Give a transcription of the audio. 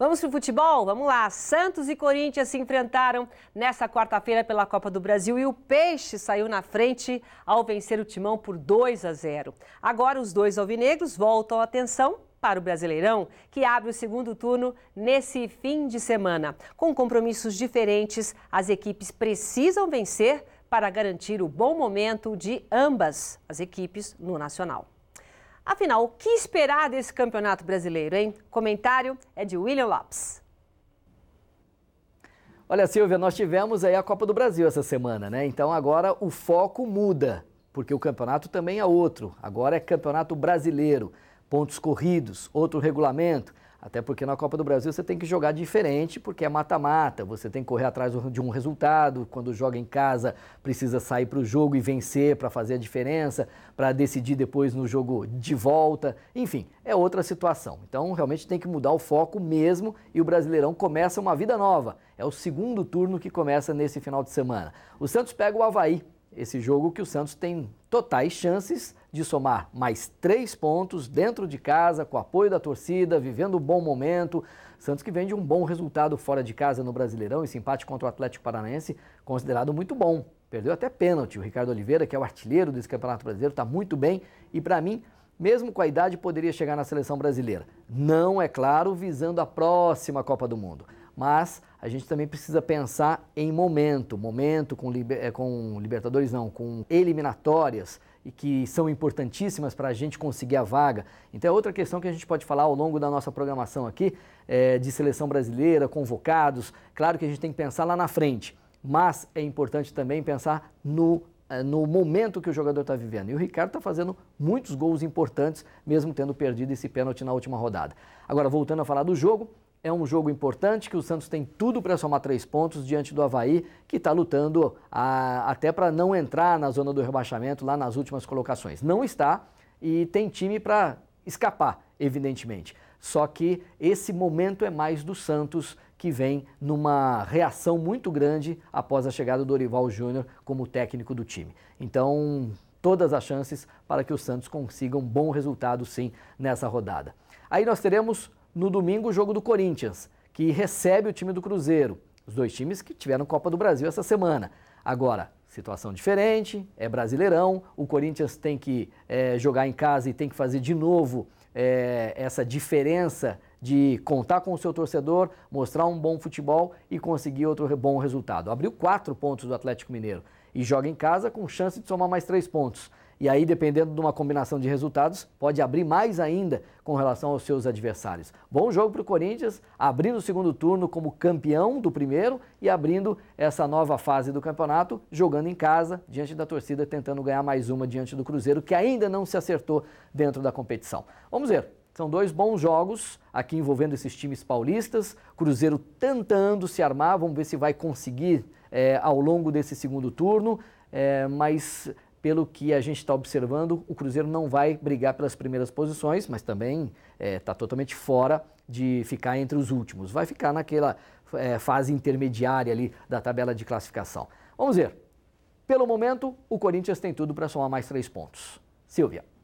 Vamos para o futebol? Vamos lá. Santos e Corinthians se enfrentaram nesta quarta-feira pela Copa do Brasil e o Peixe saiu na frente ao vencer o Timão por 2 a 0. Agora os dois alvinegros voltam a atenção para o Brasileirão, que abre o segundo turno nesse fim de semana. Com compromissos diferentes, as equipes precisam vencer para garantir o bom momento de ambas as equipes no Nacional. Afinal, o que esperar desse campeonato brasileiro, hein? Comentário é de William Lopes. Olha, Silvia, nós tivemos aí a Copa do Brasil essa semana, né? Então agora o foco muda, porque o campeonato também é outro. Agora é campeonato brasileiro, pontos corridos, outro regulamento. Até porque na Copa do Brasil você tem que jogar diferente, porque é mata-mata, você tem que correr atrás de um resultado. Quando joga em casa, precisa sair para o jogo e vencer para fazer a diferença, para decidir depois no jogo de volta. Enfim, é outra situação. Então realmente tem que mudar o foco mesmo e o Brasileirão começa uma vida nova. É o segundo turno que começa nesse final de semana. O Santos pega o Havaí, esse jogo que o Santos tem totais chances de somar mais três pontos dentro de casa, com apoio da torcida, vivendo um bom momento. Santos que vende um bom resultado fora de casa no Brasileirão, esse empate contra o Atlético Paranaense, considerado muito bom. Perdeu até pênalti. O Ricardo Oliveira, que é o artilheiro desse Campeonato Brasileiro, está muito bem e, para mim, mesmo com a idade, poderia chegar na seleção brasileira. Não, é claro, visando a próxima Copa do Mundo mas a gente também precisa pensar em momento, momento com, liber, eh, com Libertadores não, com eliminatórias e que são importantíssimas para a gente conseguir a vaga. Então é outra questão que a gente pode falar ao longo da nossa programação aqui é, de seleção brasileira, convocados. Claro que a gente tem que pensar lá na frente, mas é importante também pensar no eh, no momento que o jogador está vivendo. E o Ricardo está fazendo muitos gols importantes, mesmo tendo perdido esse pênalti na última rodada. Agora, voltando a falar do jogo, é um jogo importante que o Santos tem tudo para somar três pontos diante do Havaí, que está lutando a, até para não entrar na zona do rebaixamento lá nas últimas colocações. Não está e tem time para escapar, evidentemente. Só que esse momento é mais do Santos, que vem numa reação muito grande após a chegada do Dorival Júnior como técnico do time. Então, todas as chances para que o Santos consiga um bom resultado, sim, nessa rodada. Aí nós teremos no domingo, o jogo do Corinthians, que recebe o time do Cruzeiro. Os dois times que tiveram Copa do Brasil essa semana. Agora, situação diferente, é brasileirão, o Corinthians tem que é, jogar em casa e tem que fazer de novo é, essa diferença de contar com o seu torcedor, mostrar um bom futebol e conseguir outro bom resultado. Abriu quatro pontos do Atlético Mineiro e joga em casa com chance de somar mais três pontos. E aí, dependendo de uma combinação de resultados, pode abrir mais ainda com relação aos seus adversários. Bom jogo para o Corinthians, abrindo o segundo turno como campeão do primeiro e abrindo essa nova fase do campeonato, jogando em casa, diante da torcida, tentando ganhar mais uma diante do Cruzeiro, que ainda não se acertou dentro da competição. Vamos ver. São dois bons jogos aqui envolvendo esses times paulistas. Cruzeiro tentando se armar, vamos ver se vai conseguir é, ao longo desse segundo turno, é, mas pelo que a gente está observando, o Cruzeiro não vai brigar pelas primeiras posições, mas também está é, tá totalmente fora de ficar entre os últimos. Vai ficar naquela é, fase intermediária ali da tabela de classificação. Vamos ver. Pelo momento, o Corinthians tem tudo para somar mais três pontos. Silvia.